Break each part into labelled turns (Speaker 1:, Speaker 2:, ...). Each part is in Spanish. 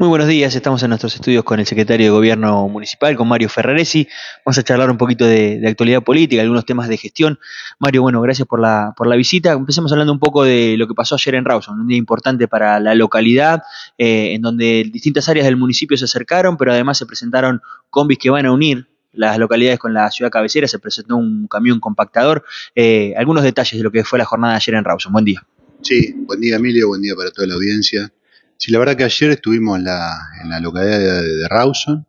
Speaker 1: Muy buenos días, estamos en nuestros estudios con el secretario de Gobierno Municipal, con Mario Ferraresi. Vamos a charlar un poquito de, actualidad política, algunos temas de gestión. Mario, bueno, gracias por la, por la visita. Empecemos hablando un poco de lo que pasó ayer en Rawson, un día importante para la localidad, eh, en donde distintas áreas del municipio se acercaron, pero además se presentaron combis que van a unir las localidades con la ciudad cabecera, se presentó un camión compactador. Eh, algunos detalles de lo que fue la jornada ayer en Rawson. Buen día.
Speaker 2: Sí, buen día Emilio, buen día para toda la audiencia. Sí, la verdad que ayer estuvimos en la, localidad de, Rawson,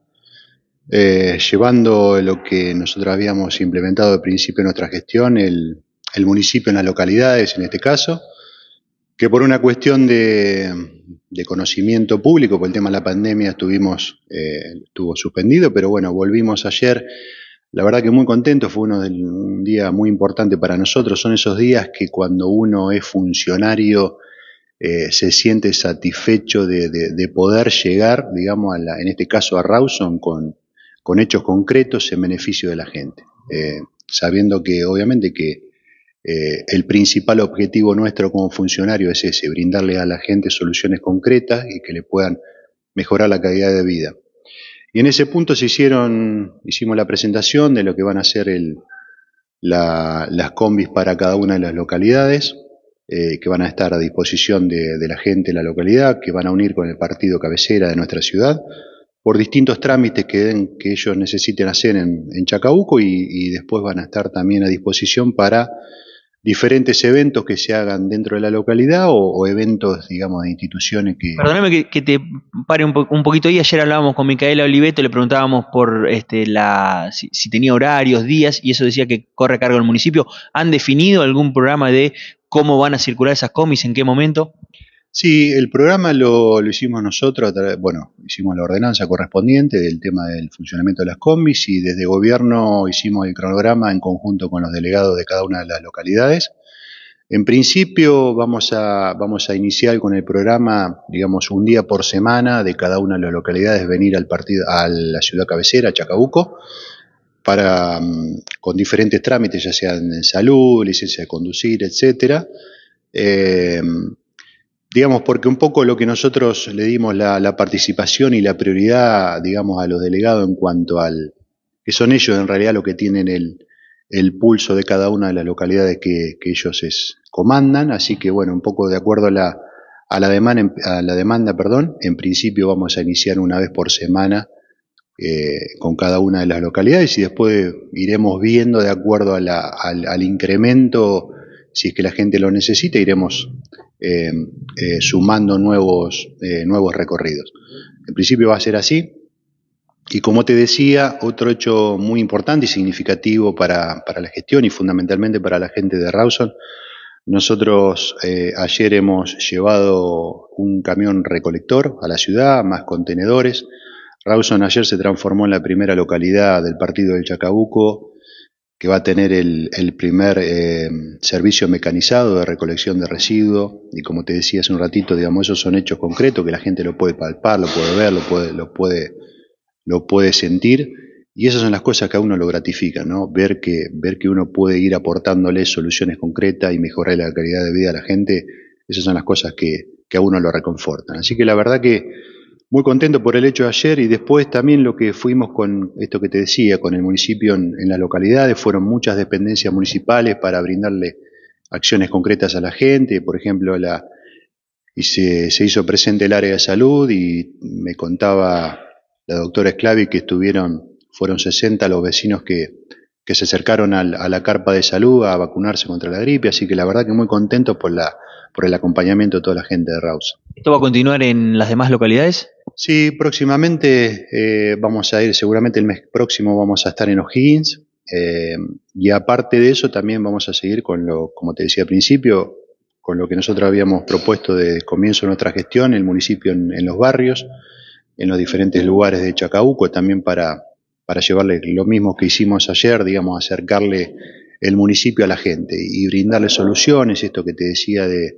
Speaker 2: eh, llevando lo que nosotros habíamos implementado al principio en nuestra gestión, el, el, municipio en las localidades, en este caso, que por una cuestión de, de conocimiento público, por el tema de la pandemia estuvimos, eh, estuvo suspendido, pero bueno, volvimos ayer. La verdad que muy contento, fue uno un día muy importante para nosotros. Son esos días que cuando uno es funcionario eh, se siente satisfecho de, de, poder llegar, digamos, a la, en este caso a Rawson, con, hechos concretos en beneficio de la gente, eh, sabiendo que obviamente que eh, el principal objetivo nuestro como funcionario es ese, brindarle a la gente soluciones concretas y que le puedan mejorar la calidad de vida. Y en ese punto se hicieron, hicimos la presentación de lo que van a ser el, la, las combis para cada una de las localidades. Eh, que van a estar a disposición de, la gente de la localidad, que van a unir con el partido cabecera de nuestra ciudad, por distintos trámites que, que ellos necesiten hacer en, Chacabuco y, después van a estar también a disposición para diferentes eventos que se hagan dentro de la localidad o, eventos, digamos, de instituciones que...
Speaker 1: Perdóname que, te pare un, poquito ahí, ayer hablábamos con Micaela Oliveto, le preguntábamos por este, la, si, tenía horarios, días, y eso decía que corre a cargo del municipio. ¿Han definido algún programa de cómo van a circular esas cómics, en qué momento. Sí, el programa lo,
Speaker 2: hicimos nosotros, bueno, hicimos la ordenanza correspondiente del tema del funcionamiento de las combis y desde gobierno hicimos el cronograma en conjunto con los delegados de cada una de las localidades. En principio vamos a, vamos a iniciar con el programa, digamos, un día por semana de cada una de las localidades venir al partido, a la ciudad cabecera, Chacabuco, para, mm, con diferentes trámites, ya sean en salud, licencia de conducir, etcétera. Eh, digamos, porque un poco lo que nosotros le dimos la, participación y la prioridad, digamos, a los delegados en cuanto al, que son ellos en realidad lo que tienen el, pulso de cada una de las localidades que, ellos comandan, así que bueno, un poco de acuerdo a la, demanda, a la demanda, perdón, en principio vamos a iniciar una vez por semana eh, con cada una de las localidades y después iremos viendo de acuerdo al, incremento, si es que la gente lo necesita, iremos eh, eh, sumando nuevos, nuevos recorridos. En principio va a ser así. Y como te decía, otro hecho muy importante y significativo para, para la gestión y fundamentalmente para la gente de Rawson, nosotros ayer hemos llevado un camión recolector a la ciudad, más contenedores, Rawson ayer se transformó en la primera localidad del partido del Chacabuco que va a tener el, primer eh, servicio mecanizado de recolección de residuos y como te decía hace un ratito, digamos, esos son hechos concretos que la gente lo puede palpar, lo puede ver, lo puede, lo puede, lo puede sentir y esas son las cosas que a uno lo gratifican, ¿no? Ver que, ver que uno puede ir aportándole soluciones concretas y mejorar la calidad de vida a la gente, esas son las cosas que, que a uno lo reconfortan. Así que la verdad que muy contento por el hecho de ayer y después también lo que fuimos con esto que te decía, con el municipio en, las localidades, fueron muchas dependencias municipales para brindarle acciones concretas a la gente, por ejemplo, la, y se, hizo presente el área de salud y me contaba la doctora Esclavi que estuvieron, fueron 60 los vecinos que, que se acercaron a la carpa de salud a vacunarse contra la gripe, así que la verdad que muy contento por la por el acompañamiento de toda la gente de Rausa.
Speaker 1: ¿Esto va a continuar en las
Speaker 2: demás localidades? Sí, próximamente eh, vamos a ir, seguramente el mes próximo vamos a estar en O'Higgins. Eh, y aparte de eso, también vamos a seguir con lo, como te decía al principio, con lo que nosotros habíamos propuesto de comienzo de nuestra gestión, el municipio en, los barrios, en los diferentes lugares de Chacabuco, también para, para llevarle lo mismo que hicimos ayer, digamos, acercarle el municipio a la gente y brindarle soluciones, esto que te decía de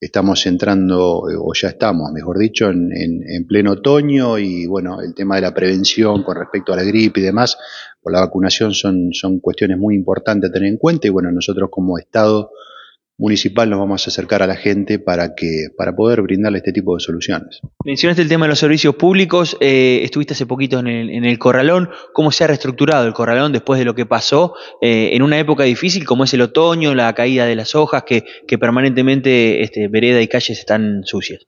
Speaker 2: estamos entrando, eh, o ya estamos, mejor dicho, en, pleno otoño y bueno, el tema de la prevención con respecto a la gripe y demás, por la vacunación son, son cuestiones muy importantes a tener en cuenta y bueno, nosotros como Estado municipal nos vamos a acercar a la gente para que para poder brindarle este tipo de soluciones.
Speaker 1: Mencionaste el tema de los servicios públicos, eh, estuviste hace poquito en el, Corralón, ¿cómo se ha reestructurado el Corralón después de lo que pasó eh, en una época difícil como es el otoño, la caída de las hojas, que, que permanentemente este, vereda y calles están sucias?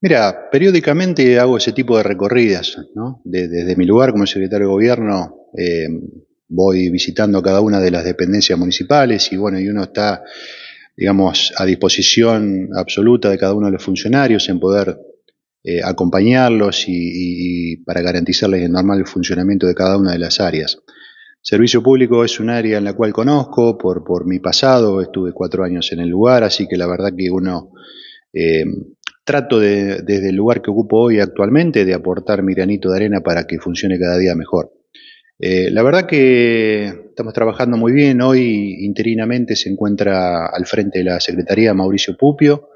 Speaker 2: Mira, periódicamente hago ese tipo de recorridas, ¿no? Desde, mi lugar como secretario de gobierno, eh, voy visitando cada una de las dependencias municipales y bueno, y uno está digamos, a disposición absoluta de cada uno de los funcionarios en poder eh, acompañarlos y, para garantizarles el normal funcionamiento de cada una de las áreas. Servicio público es un área en la cual conozco por, por mi pasado, estuve cuatro años en el lugar, así que la verdad que uno eh, trato desde el lugar que ocupo hoy actualmente de aportar mi granito de arena para que funcione cada día mejor. Eh, la verdad que estamos trabajando muy bien. Hoy interinamente se encuentra al frente de la Secretaría Mauricio Pupio.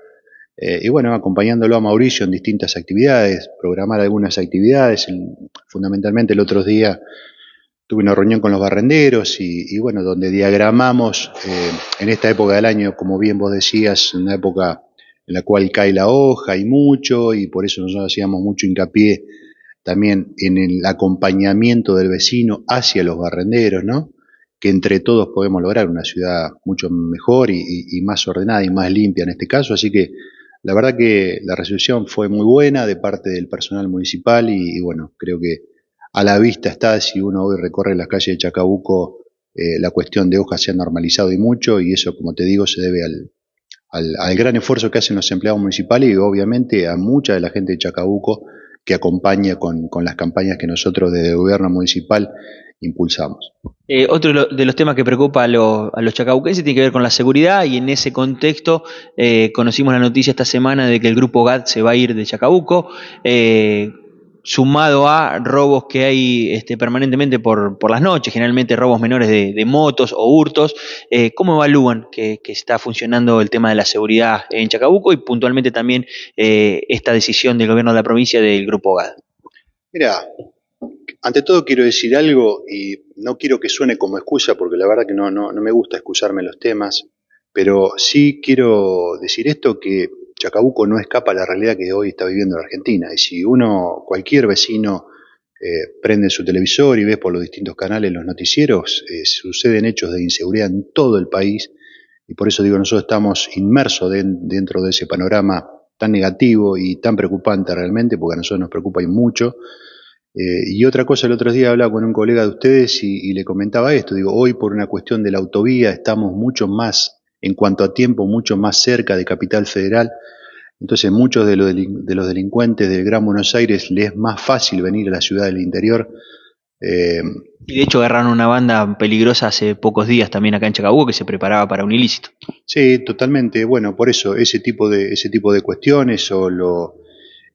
Speaker 2: Eh, y bueno, acompañándolo a Mauricio en distintas actividades, programar algunas actividades. Fundamentalmente el otro día tuve una reunión con los barrenderos y, bueno, donde diagramamos eh, en esta época del año, como bien vos decías, una época en la cual cae la hoja, y mucho y por eso nosotros hacíamos mucho hincapié también en el acompañamiento del vecino hacia los barrenderos, ¿no? que entre todos podemos lograr una ciudad mucho mejor y, más ordenada y más limpia en este caso. Así que la verdad que la resolución fue muy buena de parte del personal municipal y, bueno, creo que a la vista está, si uno hoy recorre las calles de Chacabuco, eh, la cuestión de hojas se ha normalizado y mucho y eso, como te digo, se debe al, al gran esfuerzo que hacen los empleados municipales y obviamente a mucha de la gente de Chacabuco que acompaña con, las campañas que nosotros desde gobierno municipal impulsamos.
Speaker 1: Eh, otro de los temas que preocupa a, los a, los chacabuqueses tiene que ver con la seguridad y en ese contexto eh, conocimos la noticia esta semana de que el grupo GAD se va a ir de Chacabuco. Eh, sumado a robos que hay este, permanentemente por, las noches, generalmente robos menores de, motos o hurtos. Eh, ¿Cómo evalúan que, está funcionando el tema de la seguridad en Chacabuco y puntualmente también eh, esta decisión del gobierno de la provincia del Grupo GAD?
Speaker 2: Mira, ante todo quiero decir algo y no quiero que suene como excusa porque la verdad que no, no, me gusta excusarme los temas, pero sí quiero decir esto que Chacabuco no escapa a la realidad que hoy está viviendo la Argentina. Y si uno, cualquier vecino, eh, prende su televisor y ve por los distintos canales los noticieros, eh, suceden hechos de inseguridad en todo el país. Y por eso digo, nosotros estamos inmersos dentro de ese panorama tan negativo y tan preocupante realmente, porque a nosotros nos preocupa y mucho. Eh, y otra cosa, el otro día hablaba con un colega de ustedes y, y, le comentaba esto, digo, hoy por una cuestión de la autovía estamos mucho más en cuanto a tiempo mucho más cerca de Capital Federal. Entonces muchos de los, delincuentes
Speaker 1: del Gran Buenos Aires les es más fácil venir a la ciudad del interior. Eh, y de hecho agarraron una banda peligrosa hace pocos días también acá en Chacabuco que se preparaba para un ilícito.
Speaker 2: Sí, totalmente. Bueno, por eso ese tipo de, ese tipo de cuestiones o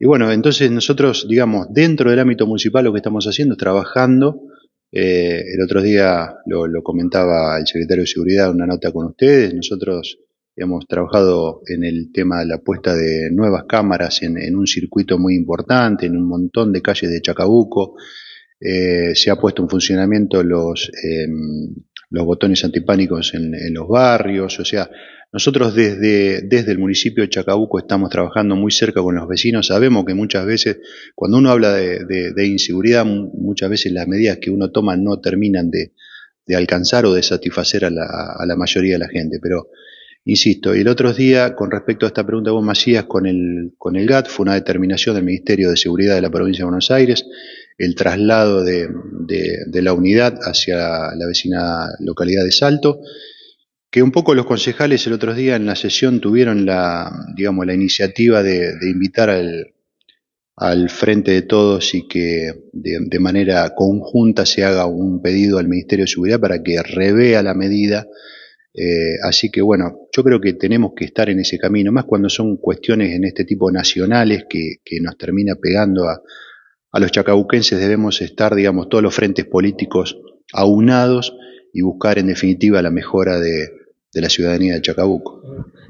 Speaker 2: Y bueno, entonces nosotros, digamos, dentro del ámbito municipal lo que estamos haciendo es trabajando eh, el otro día lo, comentaba el secretario de Seguridad en una nota con ustedes. Nosotros hemos trabajado en el tema de la puesta de nuevas cámaras en, un circuito muy importante, en un montón de calles de Chacabuco. Eh, se ha puesto en funcionamiento los, em, los botones antipánicos en, en los barrios, o sea, nosotros desde, desde el municipio de Chacabuco estamos trabajando muy cerca con los vecinos. Sabemos que muchas veces, cuando uno habla de, de, de inseguridad, muchas veces las medidas que uno toma no terminan de, de alcanzar o de satisfacer a la, a la, mayoría de la gente. Pero Insisto, el otro día, con respecto a esta pregunta de vos, Macías, con el, con el GAT, fue una determinación del Ministerio de Seguridad de la Provincia de Buenos Aires, el traslado de, de, la unidad hacia la vecina localidad de Salto, que un poco los concejales el otro día en la sesión tuvieron la, digamos, la iniciativa de, invitar al, al frente de todos y que de, manera conjunta se haga un pedido al Ministerio de Seguridad para que revea la medida eh, así que bueno, yo creo que tenemos que estar en ese camino, más cuando son cuestiones en este tipo nacionales que, nos termina pegando a, a, los chacabuquenses, debemos estar, digamos, todos los frentes políticos aunados y buscar en definitiva la mejora de, de la ciudadanía de Chacabuco.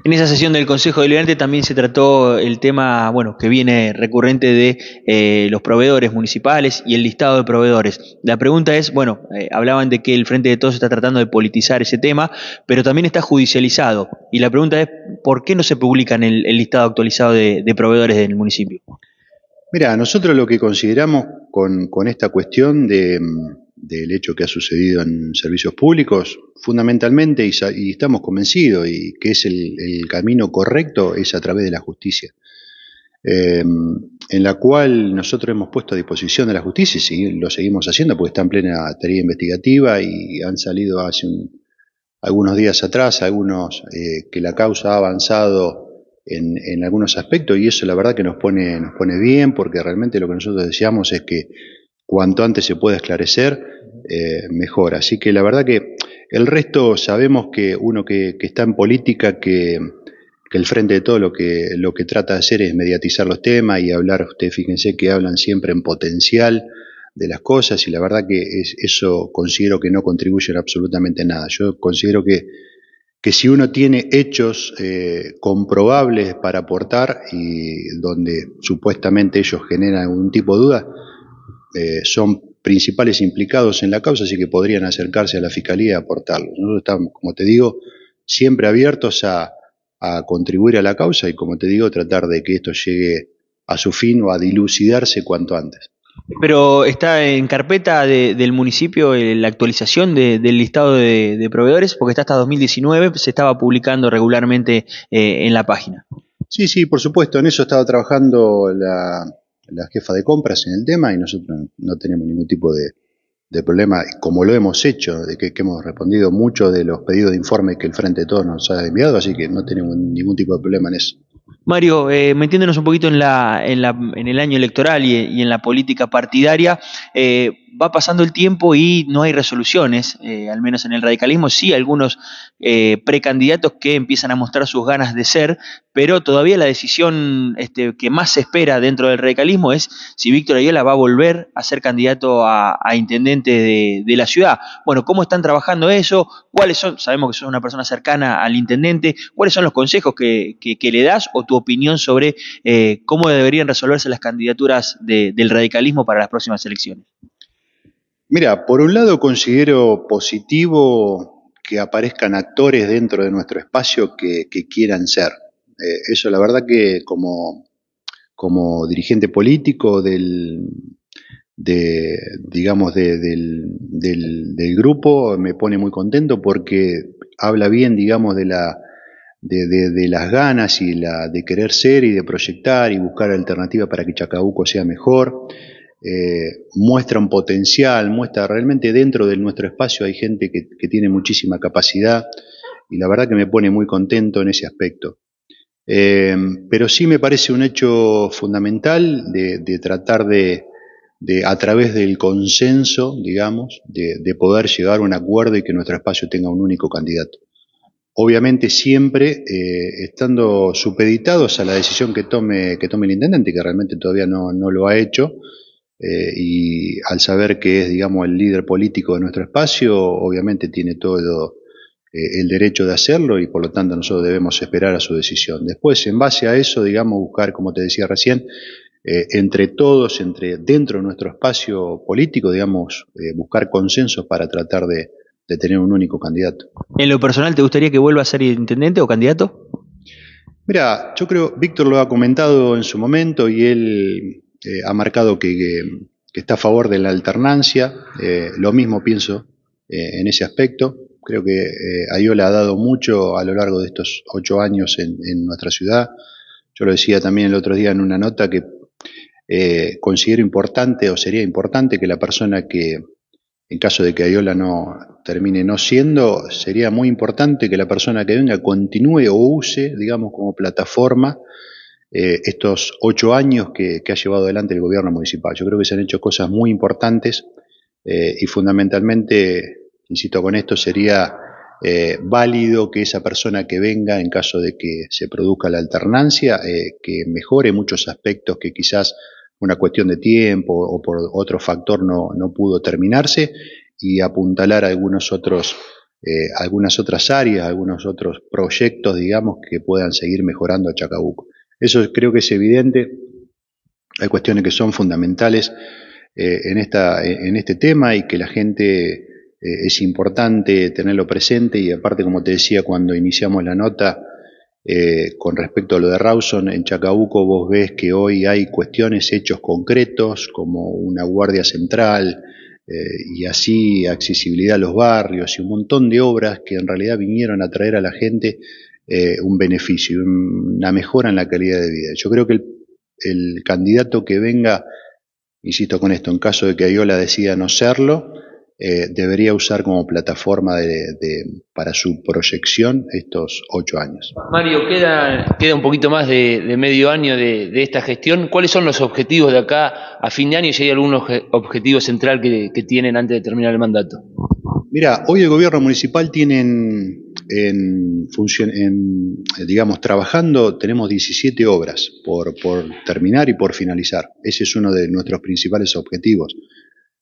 Speaker 1: En esa sesión del Consejo Deliberante también se trató el tema, bueno, que viene recurrente de eh, los proveedores municipales y el listado de proveedores. La pregunta es, bueno, eh, hablaban de que el Frente de Todos está tratando de politizar ese tema, pero también está judicializado. Y la pregunta es, ¿por qué no se publica en el, listado actualizado de, de proveedores del municipio?
Speaker 2: Mira, nosotros lo que consideramos con, esta cuestión del hecho que ha sucedido en servicios públicos, fundamentalmente, y, estamos convencidos, y que es el, camino correcto, es a través de la justicia, em, en la cual nosotros hemos puesto a disposición de la justicia, y lo seguimos haciendo porque está en plena tarea investigativa y han salido hace algunos días atrás algunos eh, que la causa ha avanzado en, algunos aspectos y eso la verdad que nos pone, nos pone bien porque realmente lo que nosotros deseamos es que cuanto antes se pueda esclarecer, eh, mejor. Así que la verdad que el resto sabemos que uno que, está en política, que, el frente de todo lo que, lo que trata de hacer es mediatizar los temas y hablar, ustedes fíjense que hablan siempre en potencial de las cosas y la verdad que es, eso considero que no contribuye absolutamente nada. Yo considero que que si uno tiene hechos eh, comprobables para aportar y donde supuestamente ellos generan algún tipo de duda, eh, son principales implicados en la causa, así que podrían acercarse a la fiscalía a aportarlos. Nosotros estamos, como te digo, siempre abiertos a contribuir a la causa y, como te digo, tratar de que esto llegue a su fin o a dilucidarse cuanto antes.
Speaker 1: Pero está en carpeta del municipio eh, la actualización del listado de, proveedores, porque está hasta 2019, se estaba publicando regularmente eh, en la página.
Speaker 2: Sí, sí, por supuesto, en eso estaba trabajando la, la jefa de compras en el tema y nosotros no tenemos ningún tipo de, de problema, como lo hemos hecho, de que, hemos respondido muchos de los pedidos de informe que el Frente de Todos nos ha enviado, así que no tenemos ningún tipo de problema en eso.
Speaker 1: Mario, eh, metiéndonos un poquito en, en, el año electoral y, en la política partidaria, eh, va pasando el tiempo y no hay resoluciones, eh, al menos en el radicalismo, sí algunos eh, precandidatos que empiezan a mostrar sus ganas de ser, pero todavía la decisión este, que más se espera dentro del radicalismo es si Víctor Ayala va a volver a ser candidato a, intendente de, la ciudad. Bueno, ¿cómo están trabajando eso? ¿Cuáles son? Sabemos que sos una persona cercana al intendente, ¿cuáles son los consejos que, que le das? tu opinión sobre eh, cómo deberían resolverse las candidaturas del radicalismo para las próximas elecciones.
Speaker 2: Mira, por un lado considero positivo que aparezcan actores dentro de nuestro espacio que, quieran ser. Eh, eso la verdad que como, como dirigente político del, digamos, del, grupo me pone muy contento porque habla bien, digamos, de la, de, de, las ganas y la, de querer ser y de proyectar y buscar alternativas para que Chacabuco sea mejor. Eh, muestra un potencial, muestra realmente dentro de nuestro espacio hay gente que, tiene muchísima capacidad y la verdad que me pone muy contento en ese aspecto. Eh, pero sí me parece un hecho fundamental de, tratar de, a través del consenso, digamos, de poder llegar a un acuerdo y que nuestro espacio tenga un único candidato obviamente siempre eh, estando supeditados a la decisión que tome, que tome el intendente, que realmente todavía no, lo ha hecho, eh, y al saber que es, digamos, el líder político de nuestro espacio, obviamente tiene todo eh, el derecho de hacerlo y por lo tanto nosotros debemos esperar a su decisión. Después, en base a eso, digamos, buscar, como te decía recién, entre todos, entre dentro de nuestro espacio político, digamos, buscar consensos
Speaker 1: para tratar de, de tener un único candidato. ¿En lo personal te gustaría que vuelva a ser intendente o candidato?
Speaker 2: Mira, yo creo, Víctor lo ha comentado en su momento y él eh, ha marcado que, está a favor de la alternancia, eh, lo mismo pienso eh, en ese aspecto. Creo que Ayola ha dado mucho a lo largo de estos ocho años en, nuestra ciudad. Yo lo decía también el otro día en una nota que considero importante o sería importante que la persona que en caso de que Ayola no termine no siendo, sería muy importante que la persona que venga continúe o use, digamos, como plataforma eh, estos ocho años que, ha llevado adelante el gobierno municipal. Yo creo que se han hecho cosas muy importantes eh, y fundamentalmente, insisto con esto, sería eh, válido que esa persona que venga, en caso de que se produzca la alternancia, que mejore muchos aspectos que quizás una cuestión de tiempo o por otro factor no, no pudo terminarse y apuntalar algunos otros, eh, algunas otras áreas, algunos otros proyectos, digamos, que puedan seguir mejorando a Chacabuco. Eso creo que es evidente. Hay cuestiones que son fundamentales eh, en, esta, en este tema y que la gente eh, es importante tenerlo presente y aparte, como te decía cuando iniciamos la nota, eh, con respecto a lo de Rawson, en Chacabuco vos ves que hoy hay cuestiones, hechos concretos, como una guardia central eh, y así accesibilidad a los barrios y un montón de obras que en realidad vinieron a traer a la gente eh, un beneficio, una mejora en la calidad de vida. Yo creo que el, el candidato que venga, insisto con esto, en caso de que Ayola decida no serlo, eh, debería usar como plataforma para su proyección estos ocho años.
Speaker 1: Mario, queda, queda un poquito más de, medio año de, esta gestión. ¿Cuáles son los objetivos de acá a fin de año? Si hay algún objetivo central que, tienen antes de terminar el mandato.
Speaker 2: Mira, hoy el gobierno municipal tiene en, función, en, digamos, trabajando, tenemos 17 obras por, por terminar y por finalizar. Ese es uno de nuestros principales objetivos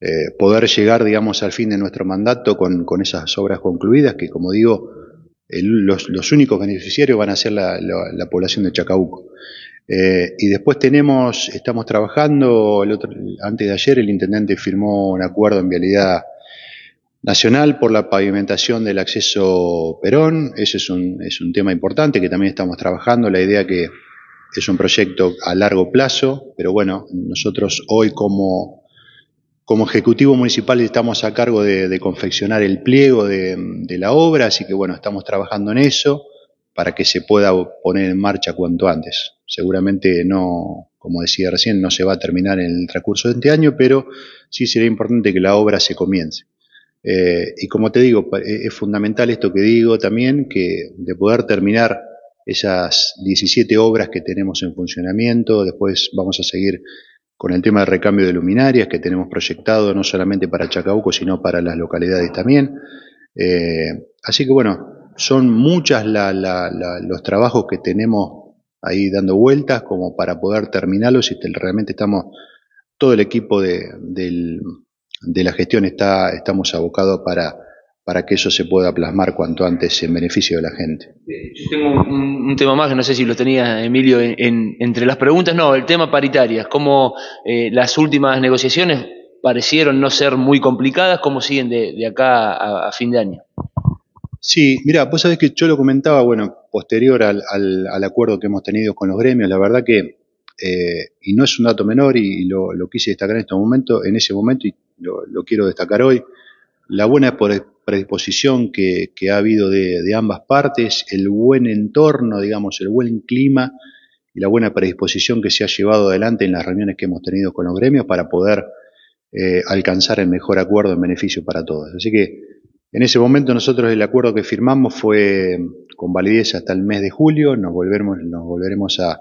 Speaker 2: eh, poder llegar, digamos, al fin de nuestro mandato con, esas obras concluidas, que como digo, los, únicos beneficiarios van a ser la, la, población de Chacabuco. Eh, y después tenemos, estamos trabajando, el otro, antes de ayer el intendente firmó un acuerdo en vialidad nacional por la pavimentación del acceso Perón, ese es un, es un tema importante que también estamos trabajando, la idea que es un proyecto a largo plazo, pero bueno, nosotros hoy como como Ejecutivo Municipal estamos a cargo de, confeccionar el pliego de, la obra, así que bueno, estamos trabajando en eso para que se pueda poner en marcha cuanto antes. Seguramente no, como decía recién, no se va a terminar en el transcurso de este año, pero sí sería importante que la obra se comience. Eh, y como te digo, eh, es fundamental esto que digo también, que de poder terminar esas 17 obras que tenemos en funcionamiento, después vamos a seguir con el tema de recambio de luminarias que tenemos proyectado no solamente para Chacabuco, sino para las localidades también. Eh, así que bueno, son muchas la, la, la, los trabajos que tenemos ahí dando vueltas como para poder terminarlos y realmente estamos, todo el equipo de, del, de la gestión está, estamos abocados para para que eso se pueda plasmar cuanto antes en beneficio de la gente.
Speaker 1: Yo tengo un, tema más, que no sé si lo tenía Emilio entre las preguntas, no, el tema paritarias, cómo eh, las últimas negociaciones parecieron no ser muy complicadas, cómo siguen de, acá a, fin de año.
Speaker 2: Sí, mira, vos sabés que yo lo comentaba, bueno, posterior al, acuerdo que hemos tenido con los gremios, la verdad que, eh, y no es un dato menor, y, lo, quise destacar en este momento, en ese momento, y lo, quiero destacar hoy, la buena es por predisposición que, ha habido de, ambas partes, el buen entorno, digamos, el buen clima y la buena predisposición que se ha llevado adelante en las reuniones que hemos tenido con los gremios para poder eh, alcanzar el mejor acuerdo en beneficio para todos. Así que en ese momento nosotros el acuerdo que firmamos fue con validez hasta el mes de julio, nos, volveremos, nos volveremos a,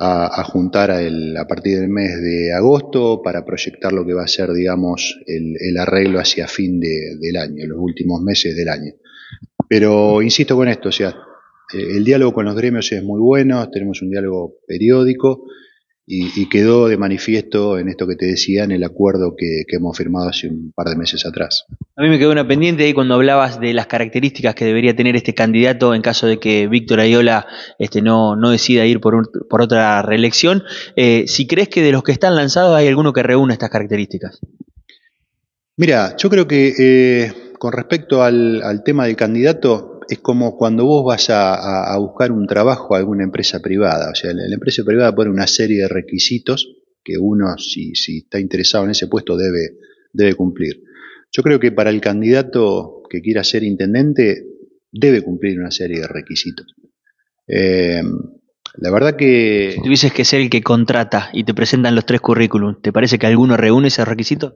Speaker 2: a, juntar a, el, a, partir del mes de agosto para proyectar lo que va a ser, digamos, el, el arreglo hacia fin de, del año, los últimos meses del año. Pero insisto con esto, o sea, eh, el diálogo con los gremios es muy bueno, tenemos un diálogo periódico y, quedó de manifiesto en esto que te decía, en el acuerdo que, hemos firmado hace un par de meses atrás.
Speaker 1: A mí me quedó una pendiente ahí cuando hablabas de las características que debería tener este candidato en caso de que Víctor Ayola este, no, no decida ir por, por otra reelección. Eh, si crees que de los que están lanzados hay alguno que reúna estas características.
Speaker 2: Mira, yo creo que eh, con respecto al tema del candidato, es como cuando vos vas a, buscar un trabajo a alguna empresa privada. O sea, la, empresa privada pone una serie de requisitos que uno, si, está interesado en ese puesto, debe, cumplir. Yo creo que para el candidato que quiera ser intendente, debe cumplir una serie de requisitos.
Speaker 1: Eh, la verdad que... Si tuvieses que ser el que contrata y te presentan los tres currículums, ¿te parece que alguno reúne ese requisito?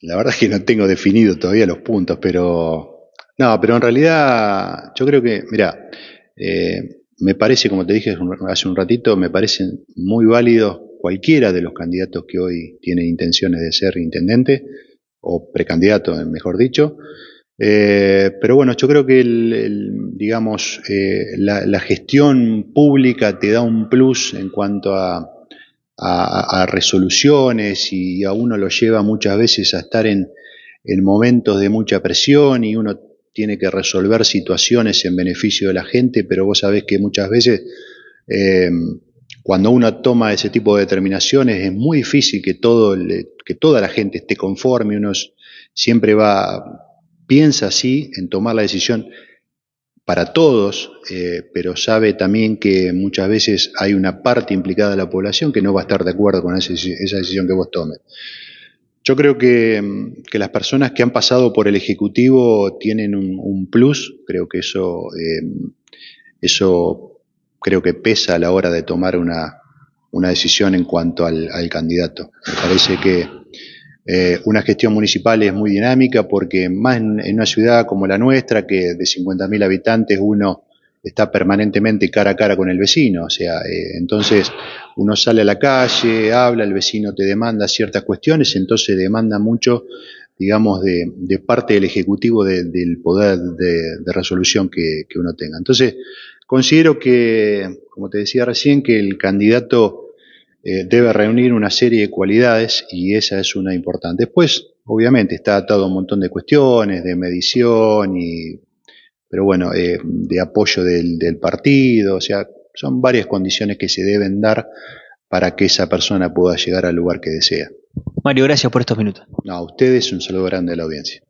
Speaker 2: La verdad es que no tengo definido todavía los puntos, pero no, pero en realidad yo creo que, mira, eh, me parece, como te dije hace un ratito, me parecen muy válidos cualquiera de los candidatos que hoy tiene intenciones de ser intendente o precandidato, mejor dicho. Eh, pero bueno, yo creo que digamos eh, la, gestión pública te da un plus en cuanto a, a, resoluciones y a uno lo lleva muchas veces a estar en, en momentos de mucha presión y uno tiene que resolver situaciones en beneficio de la gente, pero vos sabés que muchas veces eh, cuando uno toma ese tipo de determinaciones es muy difícil que, todo que toda la gente esté conforme, uno siempre va, piensa así en tomar la decisión para todos, eh, pero sabe también que muchas veces hay una parte implicada de la población que no va a estar de acuerdo con esa decisión que vos tomes. Yo creo que, las personas que han pasado por el Ejecutivo tienen un, plus, creo que eso, eh, eso creo que pesa a la hora de tomar una, decisión en cuanto al, candidato. Me parece que eh, una gestión municipal es muy dinámica porque más en, en, una ciudad como la nuestra, que de 50.000 habitantes uno está permanentemente cara a cara con el vecino, o sea, eh, entonces uno sale a la calle, habla, el vecino te demanda ciertas cuestiones, entonces demanda mucho, digamos, de, parte del Ejecutivo del poder de, resolución que, uno tenga. Entonces, considero que, como te decía recién, que el candidato eh, debe reunir una serie de cualidades y esa es una importante. Después, obviamente, está atado a un montón de cuestiones, de medición y pero bueno, eh, de apoyo del, partido, o sea, son varias condiciones que se deben dar para que esa persona pueda llegar al lugar que desea.
Speaker 1: Mario, gracias por estos minutos.
Speaker 2: No, a ustedes un saludo grande a la audiencia.